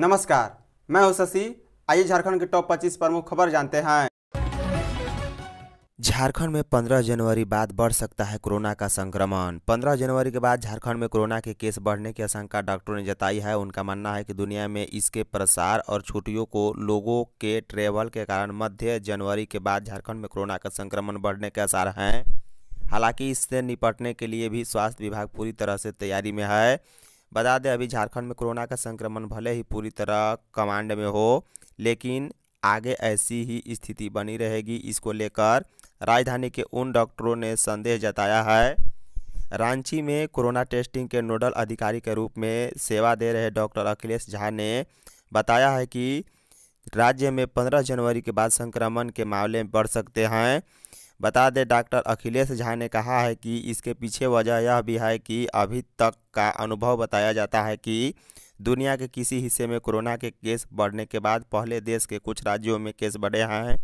नमस्कार मैं हूं शशि आइए झारखंड के टॉप 25 प्रमुख खबर जानते हैं झारखंड में 15 जनवरी बाद बढ़ सकता है कोरोना का संक्रमण 15 जनवरी के बाद झारखंड में कोरोना के केस बढ़ने की आशंका डॉक्टरों ने जताई है उनका मानना है कि दुनिया में इसके प्रसार और छुट्टियों को लोगों के ट्रेवल के कारण मध्य जनवरी के बाद झारखंड में कोरोना का संक्रमण बढ़ने के आसार हैं हालांकि इससे निपटने के लिए भी स्वास्थ्य विभाग पूरी तरह से तैयारी में है बता दें अभी झारखंड में कोरोना का संक्रमण भले ही पूरी तरह कमांड में हो लेकिन आगे ऐसी ही स्थिति बनी रहेगी इसको लेकर राजधानी के उन डॉक्टरों ने संदेह जताया है रांची में कोरोना टेस्टिंग के नोडल अधिकारी के रूप में सेवा दे रहे डॉक्टर अखिलेश झा ने बताया है कि राज्य में 15 जनवरी के बाद संक्रमण के मामले बढ़ सकते हैं बता दें डॉक्टर अखिलेश झा ने कहा है कि इसके पीछे वजह यह भी है कि अभी तक का अनुभव बताया जाता है कि दुनिया के किसी हिस्से में कोरोना के केस बढ़ने के बाद पहले देश के कुछ राज्यों में केस बढ़े हैं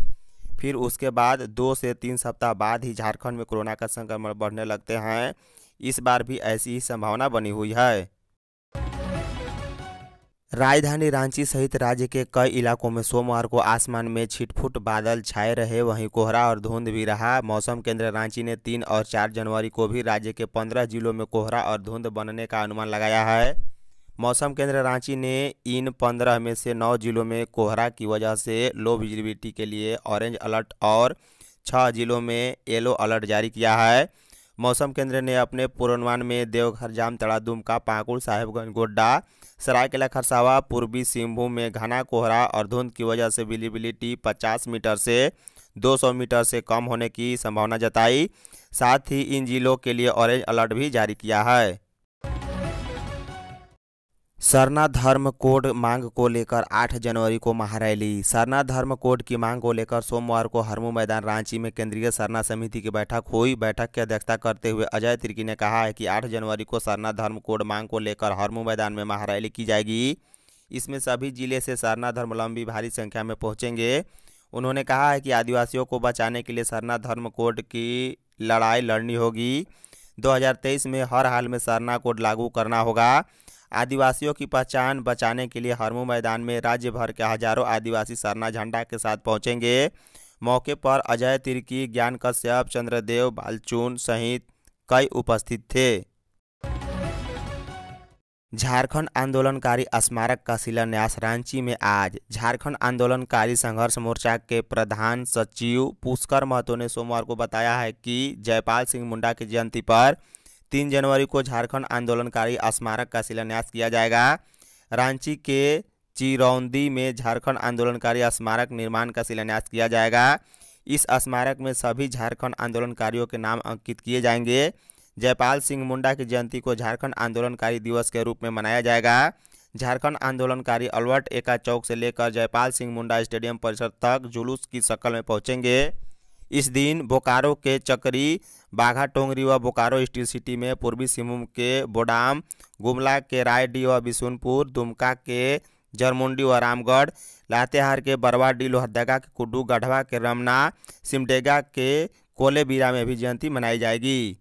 फिर उसके बाद दो से तीन सप्ताह बाद ही झारखंड में कोरोना का संक्रमण बढ़ने लगते हैं इस बार भी ऐसी ही संभावना बनी हुई है राजधानी रांची सहित राज्य के कई इलाकों में सोमवार को आसमान में छिटफुट बादल छाए रहे वहीं कोहरा और धुंध भी रहा मौसम केंद्र रांची ने तीन और चार जनवरी को भी राज्य के पंद्रह जिलों में कोहरा और धुंध बनने का अनुमान लगाया है मौसम केंद्र रांची ने इन पंद्रह में से नौ जिलों में कोहरा की वजह से लो विजिबिलिटी के लिए ऑरेंज अलर्ट और छः जिलों में येलो अलर्ट जारी किया है मौसम केंद्र ने अपने पूर्वानुमान में देवघर तड़ा दुमका पाकुड़ साहेबगंज गोड्डा सरायकेला खरसावा पूर्वी सिंहभूम में घना कोहरा और धुंध की वजह से विलिबिलिटी 50 मीटर से 200 मीटर से कम होने की संभावना जताई साथ ही इन जिलों के लिए ऑरेंज अलर्ट भी जारी किया है सरना धर्म कोड मांग को लेकर 8 जनवरी को महारैली सरना धर्म कोड की मांग को लेकर सोमवार को हरमू मैदान रांची में केंद्रीय सरना समिति की बैठक हुई बैठक की अध्यक्षता करते हुए अजय तिर्की ने कहा है कि 8 जनवरी को सरना धर्म कोड मांग को लेकर हरमू मैदान में महारैली की जाएगी इसमें सभी जिले से सरना धर्मलंबी भारी संख्या में पहुँचेंगे उन्होंने कहा है कि आदिवासियों को बचाने के लिए सरना धर्म कोड की लड़ाई लड़नी होगी दो में हर हाल में सरना कोड लागू करना होगा आदिवासियों की पहचान बचाने के लिए हरमू मैदान में राज्य भर के हजारों आदिवासी सरना झंडा के साथ पहुंचेंगे मौके पर अजय तिर्की ज्ञान कश्यप चंद्रदेव बालचून सहित कई उपस्थित थे झारखंड आंदोलनकारी स्मारक का शिलान्यास रांची में आज झारखंड आंदोलनकारी संघर्ष मोर्चा के प्रधान सचिव पुष्कर महतो ने सोमवार को बताया है कि जयपाल सिंह मुंडा की जयंती पर तीन जनवरी को झारखंड आंदोलनकारी स्मारक का शिलान्यास किया जाएगा रांची के चिरौंदी में झारखंड आंदोलनकारी स्मारक निर्माण का शिलान्यास किया जाएगा इस स्मारक में सभी झारखंड आंदोलनकारियों के नाम अंकित किए जाएंगे जयपाल सिंह मुंडा की जयंती को झारखंड आंदोलनकारी दिवस के रूप में मनाया जाएगा झारखंड आंदोलनकारी अलवर्ट एका चौक से लेकर जयपाल सिंह मुंडा स्टेडियम परिसर तक जुलूस की शक्ल में पहुंचेंगे इस दिन बोकारो के चकरी बाघा टोंगरी व बोकारो स्टील सिटी में पूर्वी सिंहभूम के बोडाम गुमला के रायडीह व बिशुनपुर दुमका के जरमुंडी व रामगढ़ लातेहार के बरवाडी लोहरदगा के कुडू गढ़वा के रमना सिमडेगा के कोलेबीरा में भी जयंती मनाई जाएगी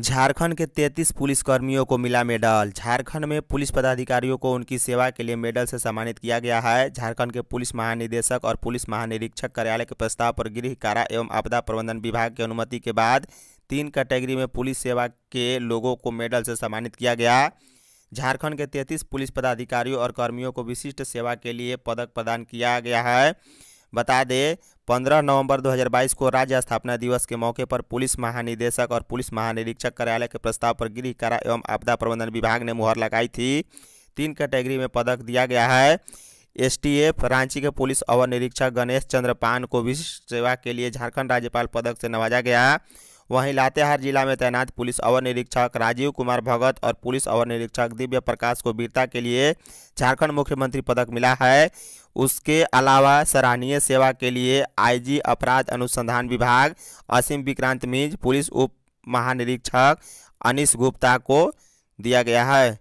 झारखंड के 33 पुलिसकर्मियों को मिला मेडल झारखंड में पुलिस पदाधिकारियों को उनकी सेवा के लिए मेडल से सम्मानित किया गया है झारखंड के पुलिस महानिदेशक और पुलिस महानिरीक्षक कार्यालय के प्रस्ताव पर गृह कारा एवं आपदा प्रबंधन विभाग की अनुमति के बाद तीन कैटेगरी में पुलिस सेवा के लोगों को मेडल से सम्मानित किया गया झारखंड के तैंतीस पुलिस पदाधिकारियों और कर्मियों को विशिष्ट सेवा के लिए पदक प्रदान किया गया है बता दें 15 नवंबर 2022 को राज्य स्थापना दिवस के मौके पर पुलिस महानिदेशक और पुलिस महानिरीक्षक कार्यालय के प्रस्ताव पर गृह कारा एवं आपदा प्रबंधन विभाग ने मुहर लगाई थी तीन कैटेगरी में पदक दिया गया है एसटीएफ रांची के पुलिस अवर निरीक्षक गणेश चंद्र पान को विशिष्ट सेवा के लिए झारखंड राज्यपाल पदक से नवाजा गया वहीं लातेहार जिला में तैनात पुलिस अवर निरीक्षक राजीव कुमार भगत और पुलिस अवर निरीक्षक दिव्य प्रकाश को वीरता के लिए झारखंड मुख्यमंत्री पदक मिला है उसके अलावा सराहनीय सेवा के लिए आईजी अपराध अनुसंधान विभाग असीम विक्रांत मिज पुलिस उप महानिरीक्षक अनिश गुप्ता को दिया गया है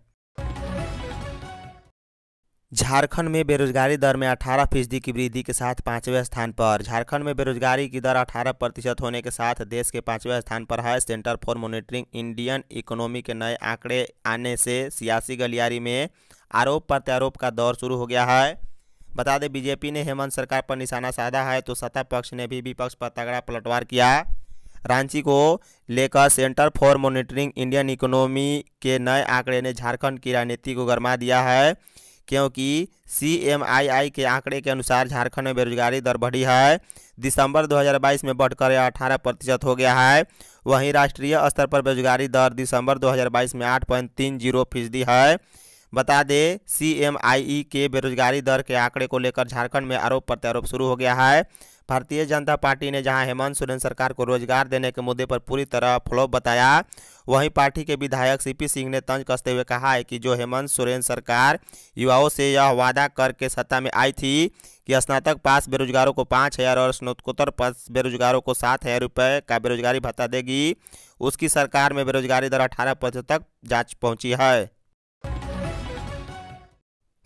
झारखंड में बेरोजगारी दर में 18 फीसदी की वृद्धि के साथ पाँचवें स्थान पर झारखंड में बेरोजगारी की दर 18 प्रतिशत होने के साथ देश के पाँचवें स्थान पर है centre for monitoring Indian economy के नए आंकड़े आने से सियासी गलियारी में आरोप प्रत्यारोप का दौर शुरू हो गया है बता दें बीजेपी ने हेमंत सरकार पर निशाना साधा है तो सत्ता पक्ष ने भी विपक्ष पर तगड़ा पलटवार किया रांची को लेकर centre for monitoring Indian economy के नए आंकड़े ने झारखंड की राजनीति को गरमा दिया है क्योंकि आई के आंकड़े के अनुसार झारखंड में बेरोजगारी दर बढ़ी है दिसंबर 2022 में बढ़कर यह अठारह प्रतिशत हो गया है वहीं राष्ट्रीय स्तर पर बेरोजगारी दर दिसंबर 2022 में आठ पॉइंट तीन जीरो फीसदी है बता दें सी के बेरोजगारी दर के आंकड़े को लेकर झारखंड में आरोप प्रत्यारोप शुरू हो गया है भारतीय जनता पार्टी ने जहां हेमंत सोरेन सरकार को रोजगार देने के मुद्दे पर पूरी तरह फ्लोप बताया वहीं पार्टी के विधायक सीपी सिंह ने तंज कसते हुए कहा है कि जो हेमंत सोरेन सरकार युवाओं से यह वादा करके सत्ता में आई थी कि स्नातक पास बेरोजगारों को पाँच हज़ार और स्नातकोत्तर पास बेरोजगारों को सात हज़ार रुपये का बेरोजगारी भत्ता देगी उसकी सरकार में बेरोजगारी दर अठारह प्रतिशत तक जाँच पहुँची है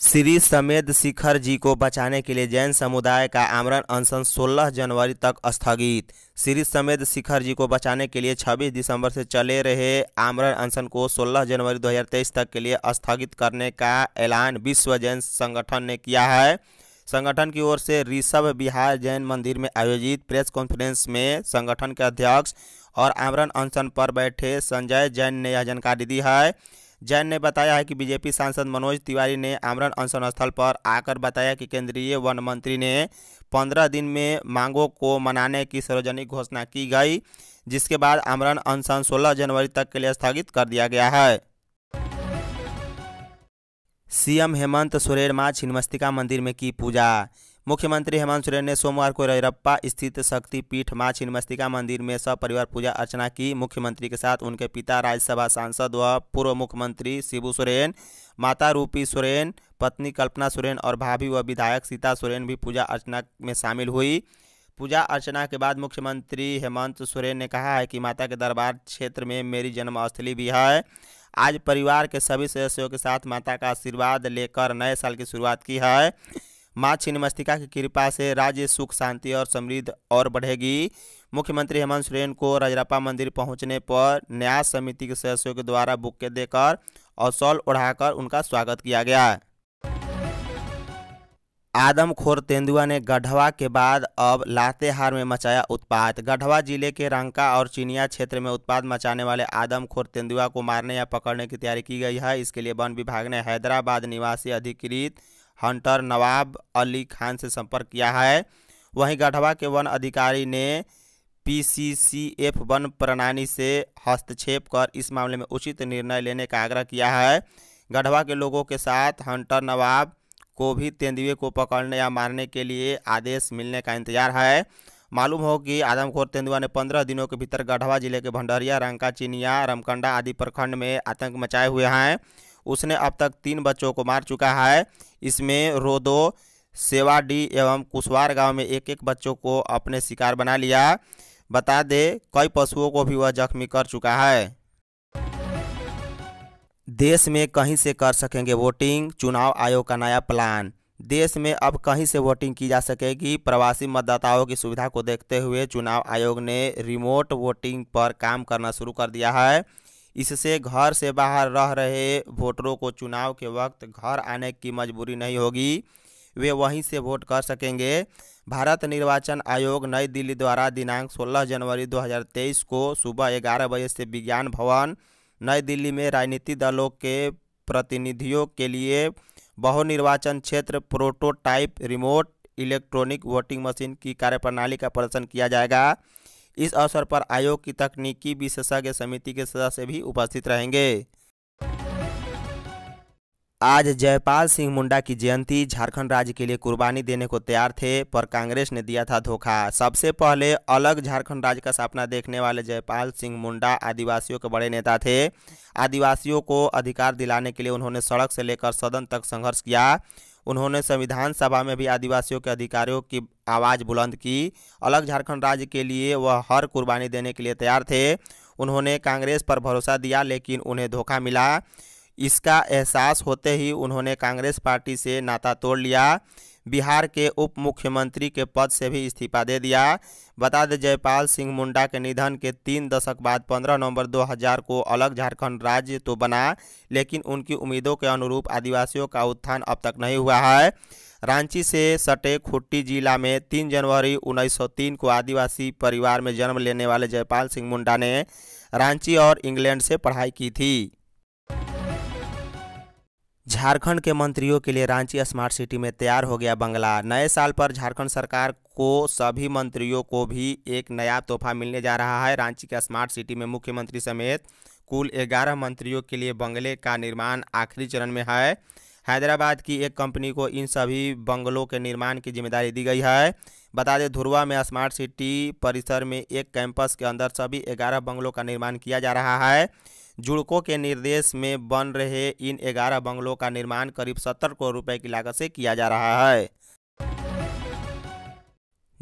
श्री समेद शिखर जी को बचाने के लिए जैन समुदाय का आमरण अनशन 16 जनवरी तक स्थगित श्री समेद शिखर जी को बचाने के लिए 26 दिसंबर से चले रहे आमरण अनशन को 16 जनवरी 2023 तक के लिए स्थगित करने का ऐलान विश्व जैन संगठन ने किया है संगठन की ओर से ऋषभ बिहार जैन मंदिर में आयोजित प्रेस कॉन्फ्रेंस में संगठन के अध्यक्ष और आमरण अनशन पर बैठे संजय जैन ने यह जानकारी दी है जैन ने बताया है कि बीजेपी सांसद मनोज तिवारी ने आमरण अनशन स्थल पर आकर बताया कि केंद्रीय वन मंत्री ने पंद्रह दिन में मांगों को मनाने की सार्वजनिक घोषणा की गई जिसके बाद आमरण अनशन सोलह जनवरी तक के लिए स्थगित कर दिया गया है सीएम हेमंत सोरेन मां छिन्मस्तिका मंदिर में की पूजा मुख्यमंत्री हेमंत सोरेन ने सोमवार को रैरप्पा स्थित शक्तिपीठ माँ छिन्मस्तिका मंदिर में सपरिवार पूजा अर्चना की मुख्यमंत्री के साथ उनके पिता राज्यसभा सांसद व पूर्व मुख्यमंत्री शिबू सोरेन माता रूपी सोरेन पत्नी कल्पना सोरेन और भाभी व विधायक सीता सोरेन भी पूजा अर्चना में शामिल हुई पूजा अर्चना के बाद मुख्यमंत्री हेमंत सोरेन ने कहा है कि माता के दरबार क्षेत्र में मेरी जन्मस्थली भी है आज परिवार के सभी सदस्यों के साथ माता का आशीर्वाद लेकर नए साल की शुरुआत की है माँ छिन्नमस्तिका की कृपा से राज्य सुख शांति और समृद्ध और बढ़ेगी मुख्यमंत्री हेमंत सोरेन को रजरप्पा मंदिर पहुंचने पर न्यास समिति के सदस्यों के द्वारा बुक्के देकर और शॉल उड़ाकर उनका स्वागत किया गया आदमखोर तेंदुआ ने गढ़वा के बाद अब लातेहार में मचाया उत्पात गढ़वा जिले के रंका और चिनिया क्षेत्र में उत्पात मचाने वाले आदमखोर तेंदुआ को मारने या पकड़ने की तैयारी की गई है इसके लिए वन विभाग ने हैदराबाद निवासी अधिकृत हंटर नवाब अली खान से संपर्क किया है वहीं गढ़वा के वन अधिकारी ने पीसीसीएफ वन प्रणाली से हस्तक्षेप कर इस मामले में उचित निर्णय लेने का आग्रह किया है गढ़वा के लोगों के साथ हंटर नवाब को भी तेंदुए को पकड़ने या मारने के लिए आदेश मिलने का इंतजार है मालूम हो कि आदमखोर तेंदुआ ने पंद्रह दिनों के भीतर गढ़वा जिले के भंडरिया रंका चिनिया रमकंडा आदि प्रखंड में आतंक मचाए हुए हैं उसने अब तक तीन बच्चों को मार चुका है इसमें रोदो सेवाडी एवं कुशवार गांव में एक एक बच्चों को अपने शिकार बना लिया बता दे कई पशुओं को भी वह जख्मी कर चुका है देश में कहीं से कर सकेंगे वोटिंग चुनाव आयोग का नया प्लान देश में अब कहीं से वोटिंग की जा सकेगी प्रवासी मतदाताओं की सुविधा को देखते हुए चुनाव आयोग ने रिमोट वोटिंग पर काम करना शुरू कर दिया है इससे घर से बाहर रह रहे वोटरों को चुनाव के वक्त घर आने की मजबूरी नहीं होगी वे वहीं से वोट कर सकेंगे भारत निर्वाचन आयोग नई दिल्ली द्वारा दिनांक 16 जनवरी 2023 को सुबह ग्यारह बजे से विज्ञान भवन नई दिल्ली में राजनीतिक दलों के प्रतिनिधियों के लिए बहुनिर्वाचन क्षेत्र prototype remote electronic voting machine की कार्यप्रणाली का प्रदर्शन किया जाएगा इस अवसर पर आयोग की तकनीकी विशेषज्ञ समिति के सदस्य भी उपस्थित रहेंगे आज जयपाल सिंह मुंडा की जयंती झारखंड राज्य के लिए कुर्बानी देने को तैयार थे पर कांग्रेस ने दिया था धोखा सबसे पहले अलग झारखंड राज्य का सपना देखने वाले जयपाल सिंह मुंडा आदिवासियों के बड़े नेता थे आदिवासियों को अधिकार दिलाने के लिए उन्होंने सड़क से लेकर सदन तक संघर्ष किया उन्होंने संविधान सभा में भी आदिवासियों के अधिकारियों की आवाज़ बुलंद की अलग झारखंड राज्य के लिए वह हर कुर्बानी देने के लिए तैयार थे उन्होंने कांग्रेस पर भरोसा दिया लेकिन उन्हें धोखा मिला इसका एहसास होते ही उन्होंने कांग्रेस पार्टी से नाता तोड़ लिया बिहार के उप मुख्यमंत्री के पद से भी इस्तीफा दे दिया बता दें जयपाल सिंह मुंडा के निधन के तीन दशक बाद 15 नवंबर 2000 को अलग झारखंड राज्य तो बना लेकिन उनकी उम्मीदों के अनुरूप आदिवासियों का उत्थान अब तक नहीं हुआ है रांची से सटे खुट्टी जिला में 3 जनवरी 1903 को आदिवासी परिवार में जन्म लेने वाले जयपाल सिंह मुंडा ने रांची और इंग्लैंड से पढ़ाई की थी झारखंड के मंत्रियों के लिए रांची स्मार्ट सिटी में तैयार हो गया बंगला नए साल पर झारखंड सरकार को सभी मंत्रियों को भी एक नया तोहफा मिलने जा रहा है रांची के स्मार्ट सिटी में मुख्यमंत्री समेत कुल ग्यारह मंत्रियों के लिए बंगले का निर्माण आखिरी चरण में है हैदराबाद की एक कंपनी को इन सभी बंगलों के निर्माण की जिम्मेदारी दी गई है बता दें धुरवा में स्मार्ट सिटी परिसर में एक कैंपस के अंदर सभी ग्यारह बंगलों का निर्माण किया जा रहा है जुड़को के निर्देश में बन रहे इन ग्यारह बंगलों का निर्माण करीब सत्तर करोड़ रुपए की लागत से किया जा रहा है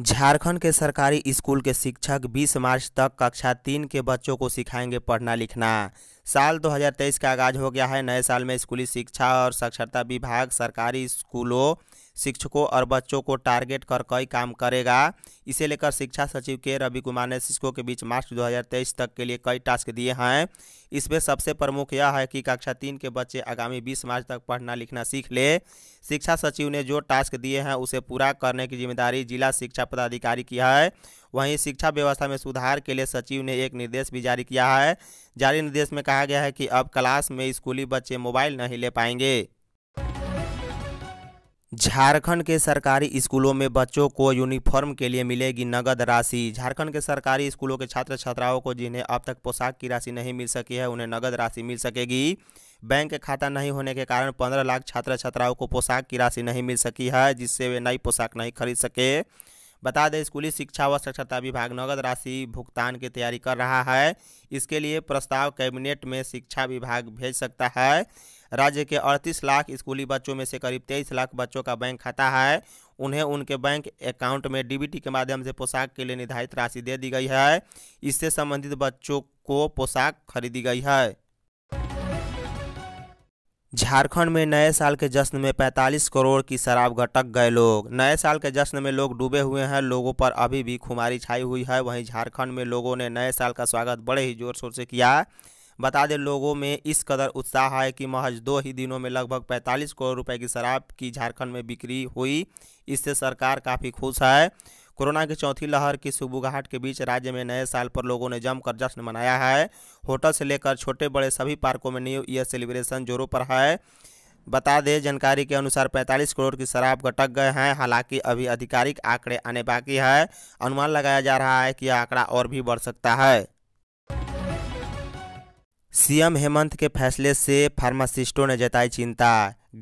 झारखंड के सरकारी स्कूल के शिक्षक 20 मार्च तक कक्षा तीन के बच्चों को सिखाएंगे पढ़ना लिखना साल 2023 का आगाज हो गया है नए साल में स्कूली शिक्षा और साक्षरता विभाग सरकारी स्कूलों शिक्षकों और बच्चों को टारगेट कर कई काम करेगा इसे लेकर शिक्षा सचिव के रवि कुमार ने शिक्षकों के बीच मार्च 2023 तक के लिए कई टास्क दिए हैं इसमें सबसे प्रमुख यह है कि कक्षा तीन के बच्चे आगामी 20 मार्च तक पढ़ना लिखना सीख ले शिक्षा सचिव ने जो टास्क दिए हैं उसे पूरा करने की जिम्मेदारी जिला शिक्षा पदाधिकारी की है वहीं शिक्षा व्यवस्था में सुधार के लिए सचिव ने एक निर्देश भी जारी किया है जारी निर्देश में कहा गया है कि अब क्लास में स्कूली बच्चे मोबाइल नहीं ले पाएंगे झारखंड के सरकारी स्कूलों में बच्चों को यूनिफॉर्म के लिए मिलेगी नगद राशि झारखंड के सरकारी स्कूलों के छात्र छात्राओं को जिन्हें अब तक पोशाक की राशि नहीं मिल सकी है उन्हें नगद राशि मिल सकेगी बैंक खाता नहीं होने के कारण पंद्रह लाख छात्र छात्राओं को पोशाक की राशि नहीं मिल सकी है जिससे वे नई पोशाक नहीं खरीद सके बता दें स्कूली शिक्षा व साक्षरता विभाग नगद राशि भुगतान की तैयारी कर रहा है इसके लिए प्रस्ताव कैबिनेट में शिक्षा विभाग भेज सकता है राज्य के 38 लाख स्कूली बच्चों में से करीब 23 लाख बच्चों का बैंक खाता है उन्हें उनके बैंक अकाउंट में डीबीटी के माध्यम से पोशाक के लिए निर्धारित राशि दे दी गई है इससे संबंधित बच्चों को पोशाक खरीदी गई है झारखंड में नए साल के जश्न में 45 करोड़ की शराब घटक गए लोग नए साल के जश्न में लोग डूबे हुए हैं लोगों पर अभी भी खुमारी छाई हुई है वहीं झारखंड में लोगों ने नए साल का स्वागत बड़े ही जोर शोर से किया बता दें लोगों में इस कदर उत्साह है कि महज दो ही दिनों में लगभग 45 करोड़ रुपए की शराब की झारखंड में बिक्री हुई इससे सरकार काफ़ी खुश है कोरोना की चौथी लहर की सुबुगाहट के बीच राज्य में नए साल पर लोगों ने जमकर जश्न मनाया है होटल से लेकर छोटे बड़े सभी पार्कों में न्यू ईयर सेलिब्रेशन जोरों पर है बता दें जानकारी के अनुसार 45 करोड़ की शराब गटक गए हैं हालांकि अभी आधिकारिक आंकड़े आने बाकी है अनुमान लगाया जा रहा है कि यह आंकड़ा और भी बढ़ सकता है सीएम हेमंत के फैसले से फार्मासिस्टों ने जताई चिंता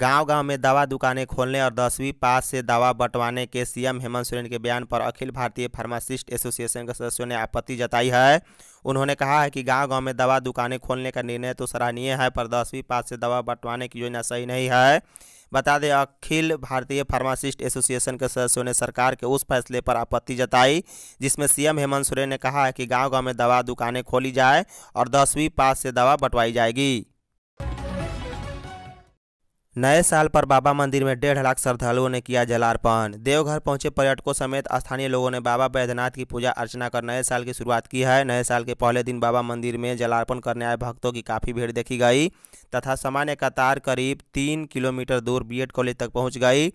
गांव-गांव में दवा दुकानें खोलने और दसवीं पास से दवा बंटवाने के सीएम हेमंत सोरेन के बयान पर अखिल भारतीय फार्मासिस्ट एसोसिएशन के सदस्यों ने आपत्ति जताई है उन्होंने कहा है कि गांव-गांव में दवा दुकानें खोलने का निर्णय तो सराहनीय है पर दसवीं पास से दवा बंटवाने की योजना सही नहीं है बता दें अखिल भारतीय फार्मासिस्ट एसोसिएशन के सदस्यों ने सरकार के उस फैसले पर आपत्ति जताई जिसमें सीएम हेमंत सोरेन ने कहा है कि गाँव गाँव में दवा दुकानें खोली जाए और दसवीं पास से दवा बंटवाई जाएगी नए साल पर बाबा मंदिर में डेढ़ लाख श्रद्धालुओं ने किया जलार्पण देवघर पहुंचे पर्यटकों समेत स्थानीय लोगों ने बाबा बैद्यनाथ की पूजा अर्चना कर नए साल की शुरुआत की है नए साल के पहले दिन बाबा मंदिर में जलार्पण करने आए भक्तों की काफ़ी भीड़ देखी गई तथा सामान्य कतार करीब तीन किलोमीटर दूर बी कॉलेज तक पहुँच गई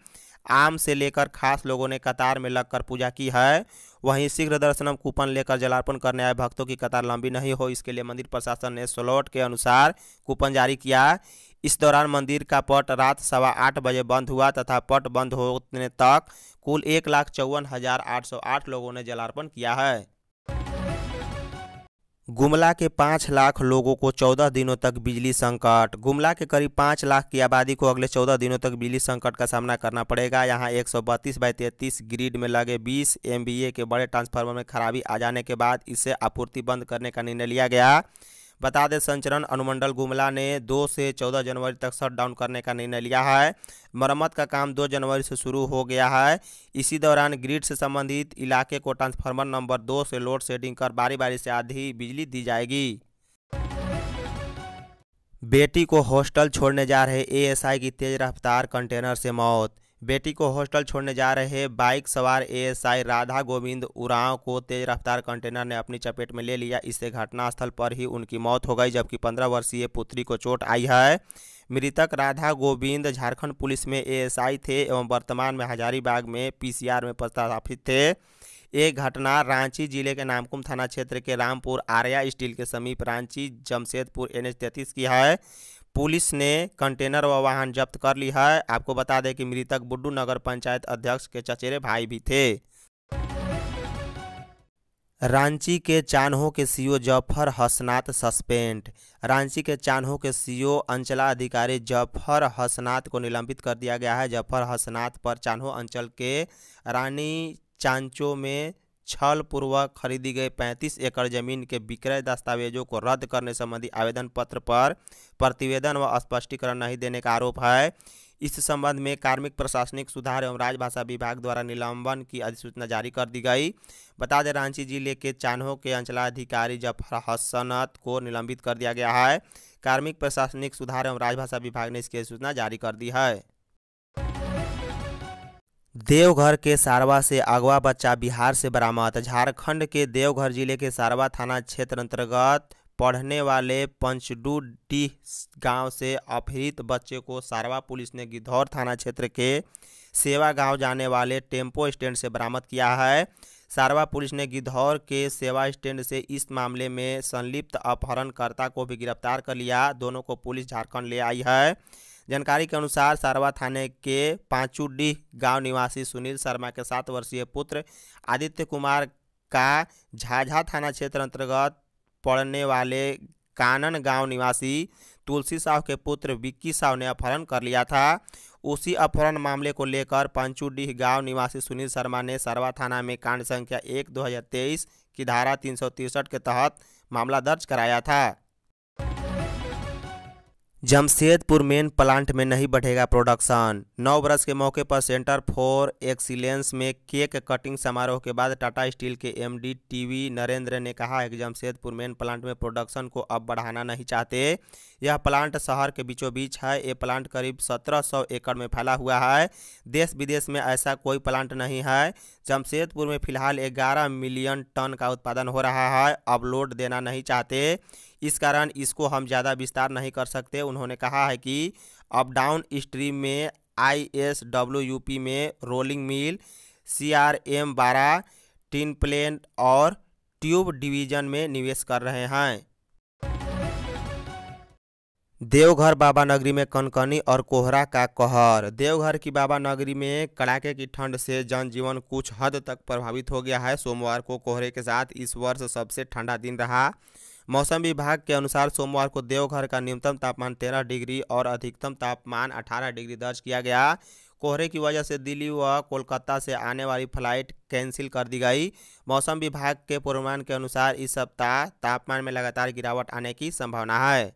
आम से लेकर खास लोगों ने कतार में लगकर पूजा की है वहीं शीघ्र दर्शनम कूपन लेकर जलार्पण करने आए भक्तों की कतार लंबी नहीं हो इसके लिए मंदिर प्रशासन ने स्लॉट के अनुसार कूपन जारी किया इस दौरान मंदिर का पट रात सवा आठ बजे बंद हुआ तथा पट बंद होने तक कुल एक लाख चौवन हजार आठ सौ आठ लोगों ने जलार्पण किया है गुमला के पाँच लाख लोगों को चौदह दिनों तक बिजली संकट गुमला के करीब पाँच लाख की आबादी को अगले चौदह दिनों तक बिजली संकट का सामना करना पड़ेगा यहां एक सौ बत्तीस बाई तैतीस ग्रिड में लगे बीस एमबीए के बड़े ट्रांसफार्मर में खराबी आ जाने के बाद इसे आपूर्ति बंद करने का निर्णय लिया गया बता दें संचरण अनुमंडल गुमला ने दो से चौदह जनवरी तक शट डाउन करने का निर्णय लिया है मरम्मत का काम दो जनवरी से शुरू हो गया है इसी दौरान ग्रिड से संबंधित इलाके को ट्रांसफार्मर नंबर दो से लोड शेडिंग कर बारी बारी से आधी बिजली दी जाएगी बेटी को हॉस्टल छोड़ने जा रहे एएसआई की तेज रफ्तार कंटेनर से मौत बेटी को हॉस्टल छोड़ने जा रहे बाइक सवार एएसआई राधा गोविंद उरांव को तेज रफ्तार कंटेनर ने अपनी चपेट में ले लिया इससे घटनास्थल पर ही उनकी मौत हो गई जबकि पंद्रह वर्षीय पुत्री को चोट आई है मृतक राधा गोविंद झारखंड पुलिस में एएसआई थे एवं वर्तमान में हजारीबाग में पीसीआर में पदस्थापित थे ये घटना रांची जिले के नामकुम थाना क्षेत्र के रामपुर आर्या स्टील के समीप रांची जमशेदपुर एन एच की है पुलिस ने कंटेनर व वाहन जब्त कर ली है आपको बता दें कि मृतक बुड्डू नगर पंचायत अध्यक्ष के चचेरे भाई भी थे रांची के चान्हो के सीओ जफर हसनात सस्पेंड रांची के चान्हो के सीओ अंचला अधिकारी जफर हसनात को निलंबित कर दिया गया है जफर हसनात पर चान्हो अंचल के रानी चांचो में छल पूर्वक खरीदी गई 35 एकड़ जमीन के विक्रय दस्तावेजों को रद्द करने संबंधी आवेदन पत्र पर प्रतिवेदन व स्पष्टीकरण नहीं देने का आरोप है इस संबंध में कार्मिक प्रशासनिक सुधार एवं राजभाषा विभाग द्वारा निलंबन की अधिसूचना जारी कर दी गई बता दें रांची जिले के चान्हो के अंचलाधिकारी जफर हसनत को निलंबित कर दिया गया है कार्मिक प्रशासनिक सुधार एवं राजभाषा विभाग ने इसकी अधिसूचना जारी कर दी है देवघर के सारवा से अगवा बच्चा बिहार से बरामद झारखंड के देवघर जिले के सारवा थाना क्षेत्र अंतर्गत पढ़ने वाले पंचडू डी गांव से अपहृत बच्चे को सारवा पुलिस ने गिद्धौर थाना क्षेत्र के सेवा गांव जाने वाले टेम्पो स्टैंड से बरामद किया है सारवा पुलिस ने गिद्धौर के सेवा स्टैंड से इस मामले में संलिप्त अपहरणकर्ता को भी गिरफ्तार कर लिया दोनों को पुलिस झारखंड ले आई है जानकारी के अनुसार सारवा थाने के पांचूडीह गांव निवासी सुनील शर्मा के सात वर्षीय पुत्र आदित्य कुमार का झाझा थाना क्षेत्र अंतर्गत पड़ने वाले कानन गांव निवासी तुलसी साहु के पुत्र विक्की साहू ने अपहरण कर लिया था उसी अपहरण मामले को लेकर पंचुडीह गांव निवासी सुनील शर्मा ने सरवा थाना में कांड संख्या एक दो की धारा तीन के तहत मामला दर्ज कराया था जमशेदपुर मेन प्लांट में नहीं बढ़ेगा प्रोडक्शन नौ बरस के मौके पर सेंटर फॉर एक्सीलेंस में केक कटिंग समारोह के बाद टाटा स्टील के एमडी टीवी नरेंद्र ने कहा है कि जमशेदपुर मेन प्लांट में प्रोडक्शन को अब बढ़ाना नहीं चाहते यह प्लांट शहर के बीचों बीच है ये प्लांट करीब 1700 एकड़ में फैला हुआ है देश विदेश में ऐसा कोई प्लांट नहीं है जमशेदपुर में फिलहाल 11 मिलियन टन का उत्पादन हो रहा है अब लोड देना नहीं चाहते इस कारण इसको हम ज़्यादा विस्तार नहीं कर सकते उन्होंने कहा है कि अब डाउन स्ट्रीम में I S W U P में rolling mill C R M बारह टिन प्लेन और ट्यूब डिवीजन में निवेश कर रहे हैं देवघर बाबा नगरी में कनकनी और कोहरा का कहर देवघर की बाबा नगरी में कड़ाके की ठंड से जनजीवन कुछ हद तक प्रभावित हो गया है सोमवार को कोहरे के साथ इस वर्ष सबसे ठंडा दिन रहा मौसम विभाग के अनुसार सोमवार को देवघर का न्यूनतम तापमान 13 डिग्री और अधिकतम तापमान 18 डिग्री दर्ज किया गया कोहरे की वजह से दिल्ली व कोलकाता से आने वाली फ्लाइट कैंसिल कर दी गई मौसम विभाग के पूर्वानुमान के अनुसार इस सप्ताह तापमान में लगातार गिरावट आने की संभावना है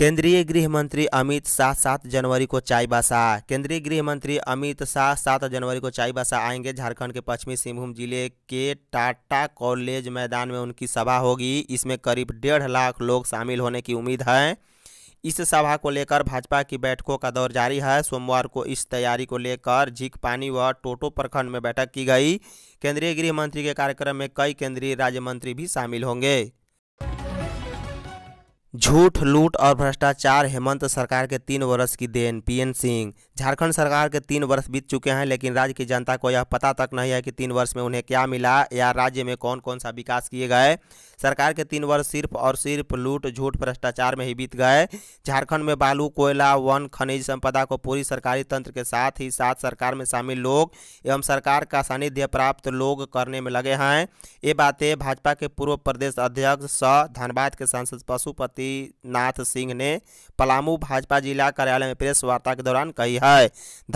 केंद्रीय गृह मंत्री अमित शाह सात जनवरी को चाईबासा केंद्रीय गृह मंत्री अमित शाह सात जनवरी को चाईबासा आएंगे झारखंड के पश्चिमी सिंहभूम जिले के टाटा कॉलेज मैदान में उनकी सभा होगी इसमें करीब डेढ़ लाख लोग शामिल होने की उम्मीद है इस सभा को लेकर भाजपा की बैठकों का दौर जारी है सोमवार को इस तैयारी को लेकर पानी व टोटो प्रखंड में बैठक की गई केंद्रीय गृह मंत्री के कार्यक्रम में कई केंद्रीय राज्य मंत्री भी शामिल होंगे झूठ लूट और भ्रष्टाचार हेमंत सरकार के तीन वर्ष की देन पीएन सिंह झारखंड सरकार के तीन वर्ष बीत चुके हैं लेकिन राज्य की जनता को यह पता तक नहीं है कि तीन वर्ष में उन्हें क्या मिला या राज्य में कौन कौन सा विकास किए गए सरकार के तीन वर्ष सिर्फ और सिर्फ लूट झूठ भ्रष्टाचार में ही बीत गए झारखंड में बालू कोयला वन खनिज संपदा को पूरी सरकारी तंत्र के साथ ही साथ सरकार में शामिल लोग एवं सरकार का सानिध्य प्राप्त लोग करने में लगे हैं ये बातें भाजपा के पूर्व प्रदेश अध्यक्ष स धनबाद के सांसद पशुपति नाथ सिंह ने पलामू भाजपा जिला कार्यालय में प्रेस वार्ता के दौरान कही है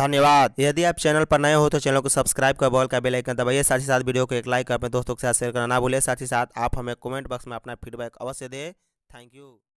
धन्यवाद यदि आप चैनल पर नए हो तो चैनल को सब्सक्राइब कर बॉल का बेलाइकन दबाइए साथ ही साथ वीडियो को एक लाइक कर अपने दोस्तों के साथ शेयर करना ना भूलें साथ ही साथ आप हमें कॉमेंट बॉक्स में अपना फीडबैक अवश्य दें थैंक यू